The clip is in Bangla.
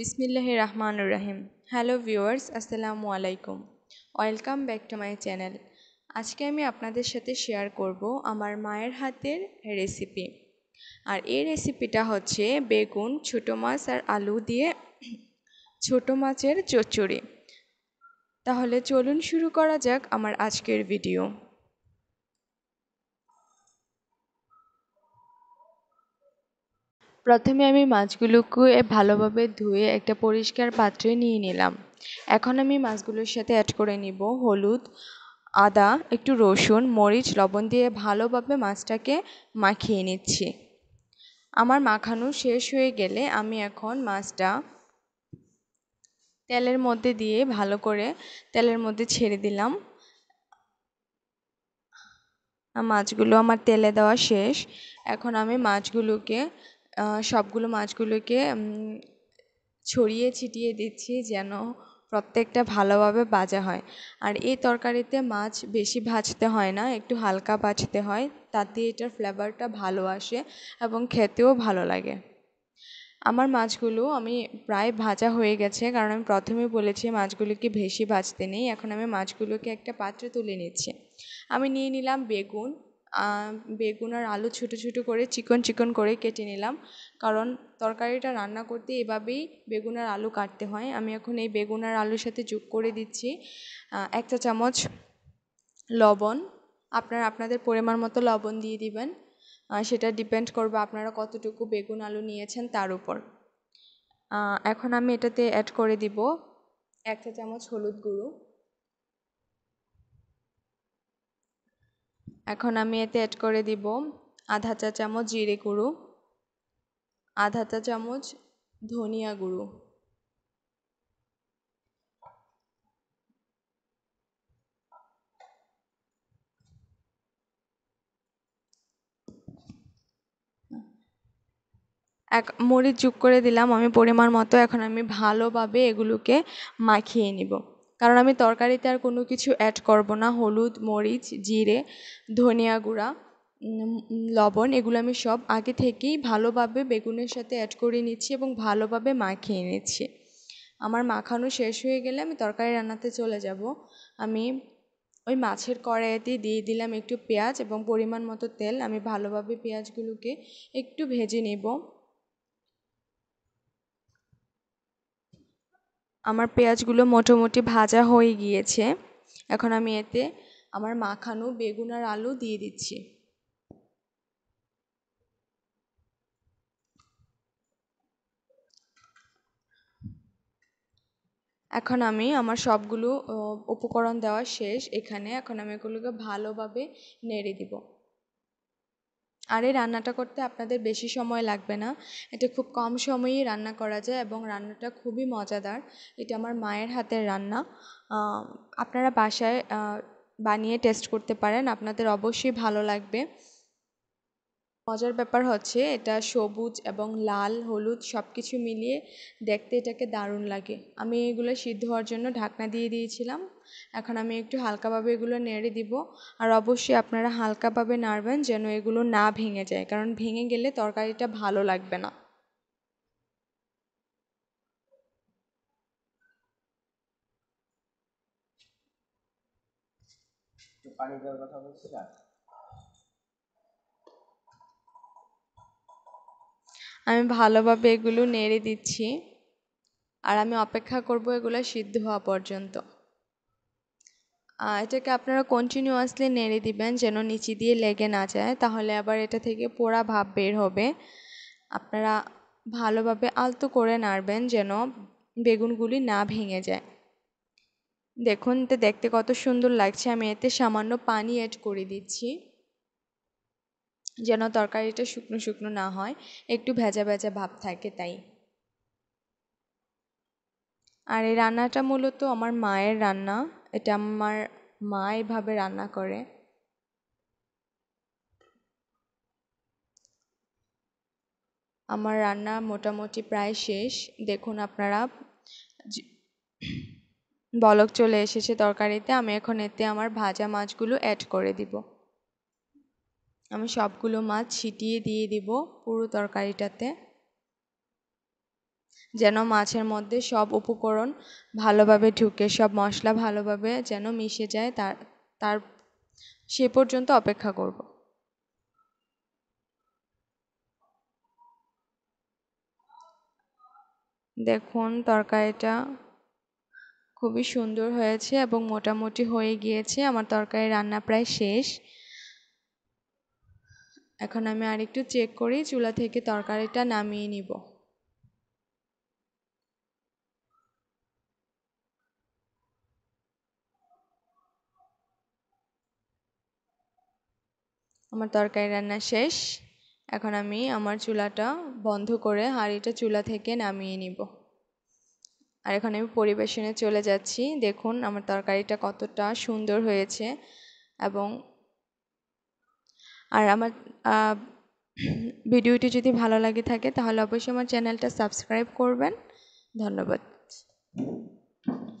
বিসমিল্লাহ রহমান রাহিম হ্যালো ভিউয়ার্স আসসালামু আলাইকুম welcome back to my channel আজকে আমি আপনাদের সাথে শেয়ার করব আমার মায়ের হাতের রেসিপি আর এই রেসিপিটা হচ্ছে বেগুন ছোটো মাছ আর আলু দিয়ে ছোটো মাছের চচ্চড়ি তাহলে চলুন শুরু করা যাক আমার আজকের ভিডিও প্রথমে আমি মাছগুলোকে ভালোভাবে ধুয়ে একটা পরিষ্কার পাত্রে নিয়ে নিলাম এখন আমি মাছগুলোর সাথে অ্যাড করে নিব হলুদ আদা একটু রসুন মরিচ লবণ দিয়ে ভালোভাবে মাছটাকে মাখিয়ে নিচ্ছি আমার মাখানো শেষ হয়ে গেলে আমি এখন মাছটা তেলের মধ্যে দিয়ে ভালো করে তেলের মধ্যে ছেড়ে দিলাম মাছগুলো আমার তেলে দেওয়া শেষ এখন আমি মাছগুলোকে সবগুলো মাছগুলোকে ছড়িয়ে ছিটিয়ে দিচ্ছি যেন প্রত্যেকটা ভালোভাবে ভাজা হয় আর এই তরকারিতে মাছ বেশি ভাজতে হয় না একটু হালকা ভাজতে হয় তাতে এটার ফ্লেভারটা ভালো আসে এবং খেতেও ভালো লাগে আমার মাছগুলো আমি প্রায় ভাজা হয়ে গেছে কারণ আমি প্রথমে বলেছি মাছগুলোকে বেশি ভাজতে নেই এখন আমি মাছগুলোকে একটা পাত্রে তুলে নিচ্ছি আমি নিয়ে নিলাম বেগুন বেগুন আর আলু ছোটো ছোটো করে চিকন চিকন করে কেটে নিলাম কারণ তরকারিটা রান্না করতে এভাবেই বেগুন আর আলু কাটতে হয় আমি এখন এই বেগুন আর আলুর সাথে যোগ করে দিচ্ছি এক চা চামচ লবণ আপনারা আপনাদের পরিমাণ মতো লবণ দিয়ে দিবেন সেটা ডিপেন্ড করবে আপনারা কতটুকু বেগুন আলু নিয়েছেন তার উপর এখন আমি এটাতে অ্যাড করে দিব এক চা চামচ হলুদ গুঁড়ো এখন আমি এতে অ্যাড করে দিব আধা চা চামচ জিরে গুঁড়ো আধা চা চামচ ধনিয়া গুঁড়ো এক মরিচ যুগ করে দিলাম আমি পরিমাণ মতো এখন আমি ভালোভাবে এগুলোকে মাখিয়ে নিব কারণ আমি তরকারিতে আর কোনো কিছু অ্যাড করবো না হলুদ মরিচ জিরে ধনিয়া গুঁড়া লবণ এগুলো আমি সব আগে থেকেই ভালোভাবে বেগুনের সাথে অ্যাড করে নিচ্ছি এবং ভালোভাবে মাখিয়ে নিচ্ছি আমার মাখানো শেষ হয়ে গেলে আমি তরকারি রান্নাতে চলে যাব আমি ওই মাছের কড়াইতে দিয়ে দিলাম একটু পেঁয়াজ এবং পরিমাণ মতো তেল আমি ভালোভাবে পেঁয়াজগুলোকে একটু ভেজে নেব আমার পেঁয়াজগুলো মোটামুটি ভাজা হয়ে গিয়েছে এখন আমি এতে আমার মাখানো বেগুন আর আলু দিয়ে দিচ্ছি এখন আমি আমার সবগুলো উপকরণ দেওয়া শেষ এখানে এখন আমি এগুলোকে ভালোভাবে নেড়ে দিব আর এই রান্নাটা করতে আপনাদের বেশি সময় লাগবে না এটা খুব কম সময়েই রান্না করা যায় এবং রান্নাটা খুবই মজাদার এটা আমার মায়ের হাতের রান্না আপনারা বাসায় বানিয়ে টেস্ট করতে পারেন আপনাদের অবশ্যই ভালো লাগবে মজার ব্যাপার হচ্ছে এটা সবুজ এবং লাল হলুদ সব কিছু মিলিয়ে দেখতে এটাকে দারুণ লাগে আমি এগুলো সিদ্ধ হওয়ার জন্য ঢাকনা দিয়ে দিয়েছিলাম এখন আমি একটু হালকাভাবে এগুলো নেড়ে দিব আর অবশ্যই আপনারা হালকাভাবে নাড়বেন যেন এগুলো না ভেঙে যায় কারণ ভেঙে গেলে তরকারিটা ভালো লাগবে না পানি দেওয়ার কথা বলছিলাম আমি ভালোভাবে এগুলো নেড়ে দিচ্ছি আর আমি অপেক্ষা করব এগুলো সিদ্ধ হওয়া পর্যন্ত এটাকে আপনারা কন্টিনিউয়াসলি নেড়ে দিবেন যেন নিচে দিয়ে লেগে না যায় তাহলে আবার এটা থেকে পোড়া ভাব বের হবে আপনারা ভালোভাবে আলতো করে নাড়বেন যেন বেগুনগুলি না ভেঙে যায় দেখুন তো দেখতে কত সুন্দর লাগছে আমি এতে সামান্য পানি অ্যাড করে দিচ্ছি যেন তরকারিটা শুকনো শুকনো না হয় একটু ভেজা ভেজা ভাব থাকে তাই আর এই রান্নাটা মূলত আমার মায়ের রান্না এটা আমার মা এভাবে রান্না করে আমার রান্না মোটামুটি প্রায় শেষ দেখুন আপনারা বলক চলে এসেছে তরকারিতে আমি এখন এতে আমার ভাজা মাছগুলো অ্যাড করে দিব আমি সবগুলো মাছ ছিটিয়ে দিয়ে দিব পুরো তরকারিটাতে যেন মাছের মধ্যে সব উপকরণ ভালোভাবে ঢুকে সব মশলা ভালোভাবে যেন মিশে যায় তার তার সে পর্যন্ত অপেক্ষা করব দেখুন তরকারিটা খুবই সুন্দর হয়েছে এবং মোটামুটি হয়ে গিয়েছে আমার তরকারি রান্না প্রায় শেষ এখন আমি আরেকটু চেক করি চুলা থেকে তরকারিটা নামিয়ে নিব আমার তরকারি রান্না শেষ এখন আমি আমার চুলাটা বন্ধ করে হাঁড়িটা চুলা থেকে নামিয়ে নিব আর এখন আমি পরিবেশনে চলে যাচ্ছি দেখুন আমার তরকারিটা কতটা সুন্দর হয়েছে এবং আর আমার ভিডিওটি যদি ভালো লাগে থাকে তাহলে অবশ্যই আমার চ্যানেলটা সাবস্ক্রাইব করবেন ধন্যবাদ